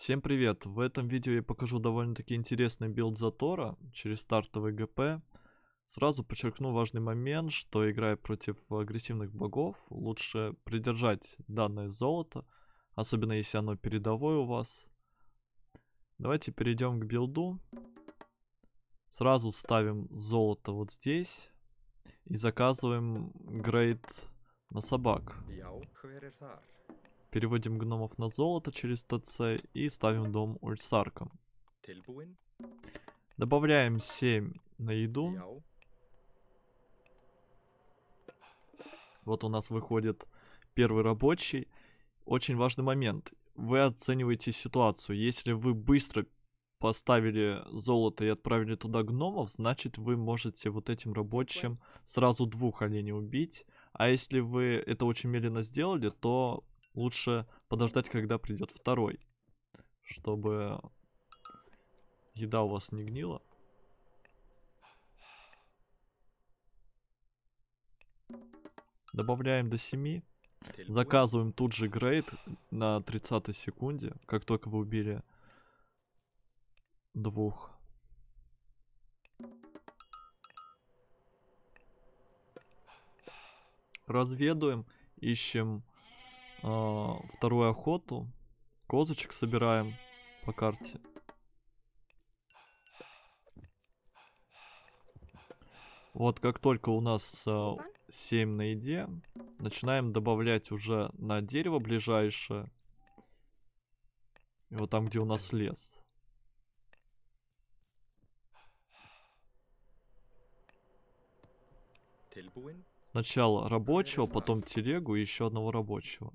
Всем привет! В этом видео я покажу довольно-таки интересный билд Затора через стартовый ГП. Сразу подчеркну важный момент, что играя против агрессивных богов, лучше придержать данное золото, особенно если оно передовое у вас. Давайте перейдем к билду. Сразу ставим золото вот здесь и заказываем грейд на собак. Переводим гномов на золото через ТЦ и ставим дом Ульсарка. Добавляем 7 на еду. Вот у нас выходит первый рабочий. Очень важный момент. Вы оцениваете ситуацию. Если вы быстро поставили золото и отправили туда гномов, значит вы можете вот этим рабочим сразу двух оленей убить. А если вы это очень медленно сделали, то лучше подождать, когда придет второй, чтобы еда у вас не гнила. Добавляем до 7. Заказываем тут же грейд на 30 секунде, как только вы убили двух. Разведуем, ищем э, вторую охоту. Козочек собираем по карте. Вот как только у нас э, а, 7 на еде, начинаем добавлять уже на дерево ближайшее. И вот там, где у нас лес. Сначала рабочего, потом телегу и еще одного рабочего.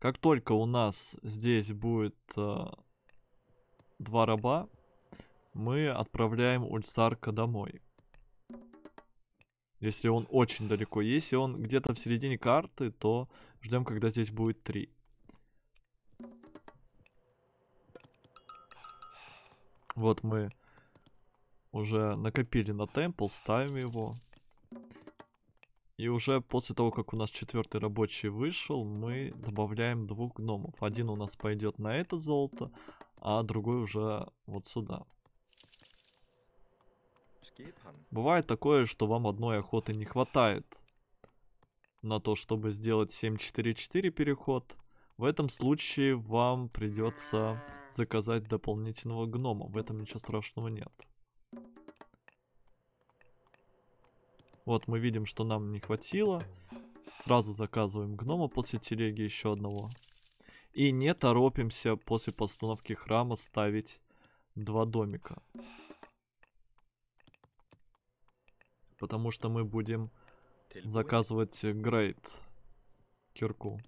Как только у нас здесь будет э, два раба, мы отправляем Ульсарка домой. Если он очень далеко. Если он где-то в середине карты, то ждем, когда здесь будет три. Вот мы уже накопили на темпл, ставим его. И уже после того, как у нас четвертый рабочий вышел, мы добавляем двух гномов. Один у нас пойдет на это золото, а другой уже вот сюда. Бывает такое, что вам одной охоты не хватает на то, чтобы сделать 744 переход. В этом случае вам придется заказать дополнительного гнома. В этом ничего страшного нет. Вот мы видим, что нам не хватило. Сразу заказываем гнома после телеги еще одного. И не торопимся после постановки храма ставить два домика. Потому что мы будем заказывать грейд кирку.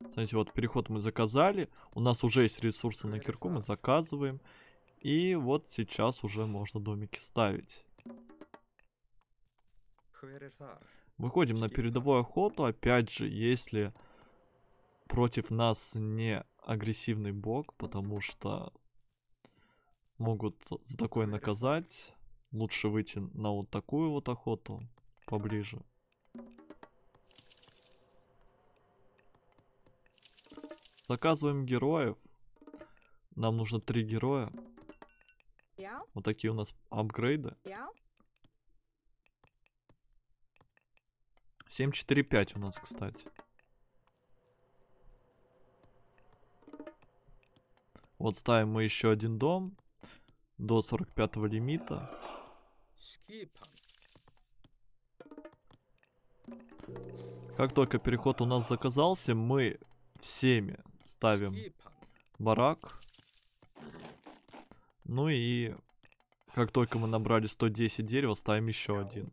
Смотрите, вот переход мы заказали. У нас уже есть ресурсы на кирку, мы заказываем. И вот сейчас уже можно домики ставить. А, Выходим на передовую охоту. Опять же, если против нас не агрессивный бог, потому что могут за такое наказать. Лучше выйти на вот такую вот охоту поближе. Заказываем героев. Нам нужно три героя. Вот такие у нас апгрейды. 745 у нас, кстати. Вот ставим мы еще один дом до 45 лимита. Как только переход у нас заказался, мы всеми ставим барак. Ну и как только мы набрали 110 дерева, ставим еще один.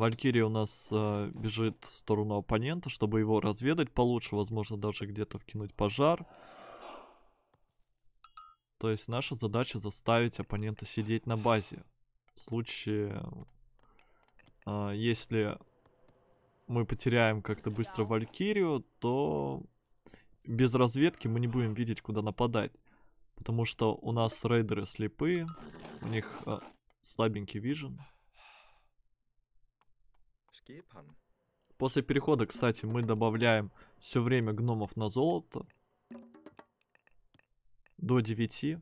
Валькирия у нас э, бежит в сторону оппонента, чтобы его разведать получше. Возможно, даже где-то вкинуть пожар. То есть наша задача заставить оппонента сидеть на базе. В случае, э, если мы потеряем как-то быстро Валькирию, то без разведки мы не будем видеть, куда нападать. Потому что у нас рейдеры слепые, у них э, слабенький вижен. После перехода, кстати, мы добавляем все время гномов на золото. До 9.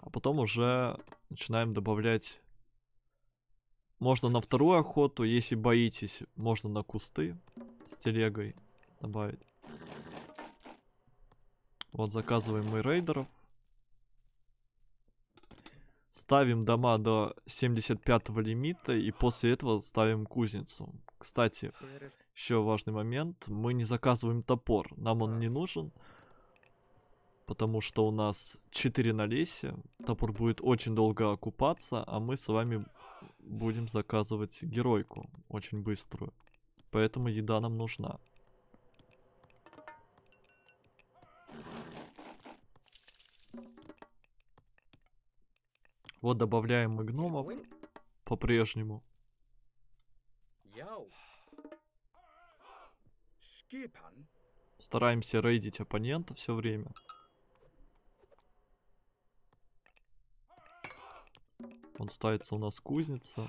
А потом уже начинаем добавлять... Можно на вторую охоту, если боитесь, можно на кусты с телегой добавить. Вот заказываем мы рейдеров ставим дома до 75 лимита и после этого ставим кузницу. Кстати, еще важный момент. Мы не заказываем топор. Нам он не нужен. Потому что у нас 4 на лесе. Топор будет очень долго окупаться. А мы с вами будем заказывать геройку. Очень быструю. Поэтому еда нам нужна. Вот добавляем мы гномов по-прежнему. Стараемся рейдить оппонента все время. Он ставится у нас кузница.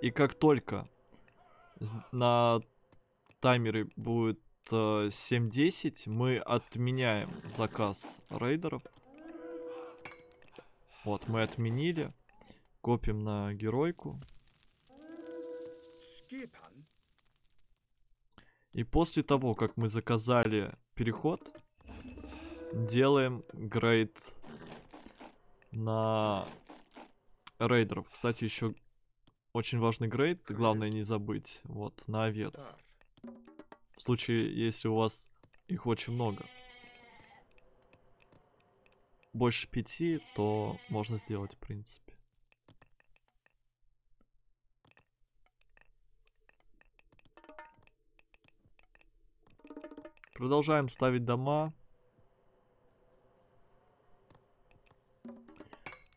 И как только на таймере будет 7.10, э, мы отменяем заказ рейдеров. Вот, мы отменили. Копим на геройку. И после того, как мы заказали переход, делаем грейд на рейдеров. Кстати, еще очень важный грейд, главное не забыть, вот, на овец. В случае, если у вас их очень много больше пяти, то можно сделать, в принципе. Продолжаем ставить дома.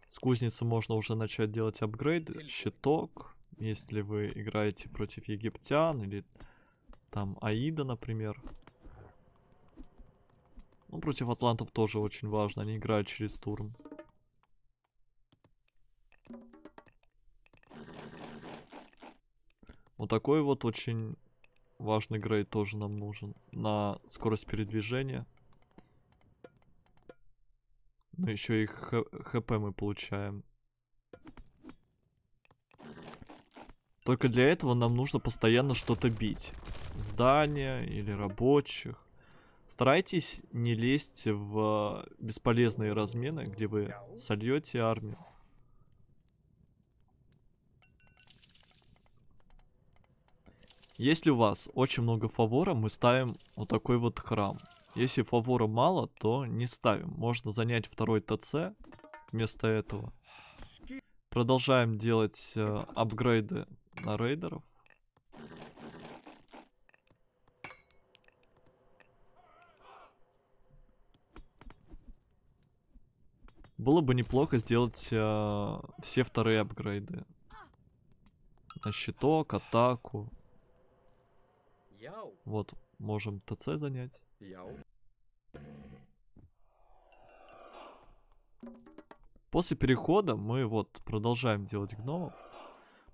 С кузницы можно уже начать делать апгрейд, щиток. Если вы играете против египтян или там Аида, например. Ну, против атлантов тоже очень важно, они играют через турм. Вот такой вот очень важный грейд тоже нам нужен. На скорость передвижения. Но ну, еще и хп мы получаем. Только для этого нам нужно постоянно что-то бить. Здание или рабочих. Старайтесь не лезть в бесполезные размены, где вы сольете армию. Если у вас очень много фавора, мы ставим вот такой вот храм. Если фавора мало, то не ставим. Можно занять второй ТЦ вместо этого. Продолжаем делать э, апгрейды на рейдеров. Было бы неплохо сделать э, все вторые апгрейды. На щиток, атаку. Вот, можем ТЦ занять. После перехода мы вот продолжаем делать гномов.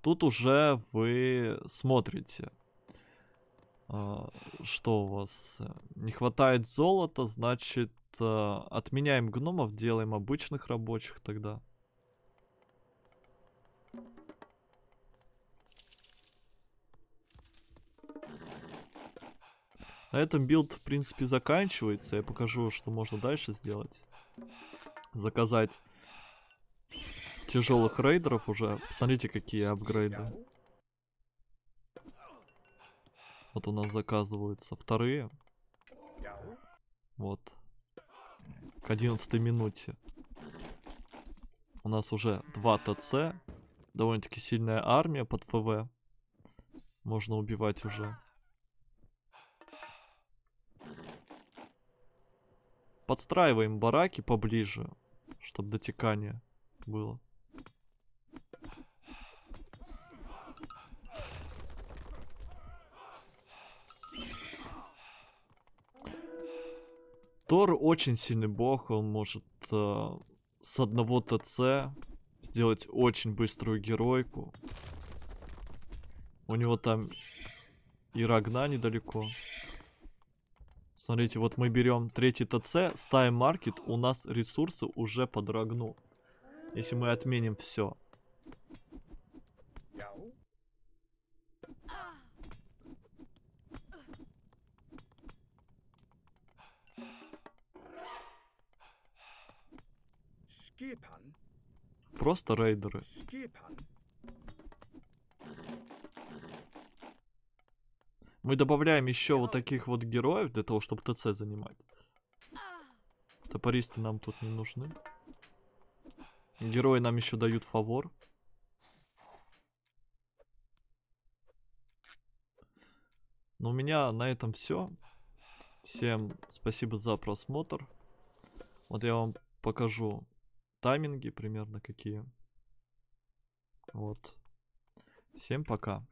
Тут уже вы смотрите, а, что у вас э, не хватает золота, значит э, отменяем гномов, делаем обычных рабочих тогда. На этом билд, в принципе, заканчивается. Я покажу, что можно дальше сделать. Заказать тяжелых рейдеров уже. Посмотрите, какие апгрейды. Вот у нас заказываются вторые. Вот к 11 минуте. У нас уже 2 ТЦ. Довольно-таки сильная армия под ФВ. Можно убивать уже. Подстраиваем бараки поближе, чтобы дотекание было. Тор очень сильный бог, он может э, с одного ТЦ сделать очень быструю геройку. У него там и Рагна недалеко. Смотрите, вот мы берем третий ТЦ, ставим маркет, у нас ресурсы уже под Рагну. Если мы отменим все. Просто рейдеры. Мы добавляем еще вот таких вот героев для того, чтобы ТЦ занимать. Топористы нам тут не нужны. Герои нам еще дают фавор. Но ну, у меня на этом все. Всем спасибо за просмотр. Вот я вам покажу тайминги примерно какие. Вот. Всем пока.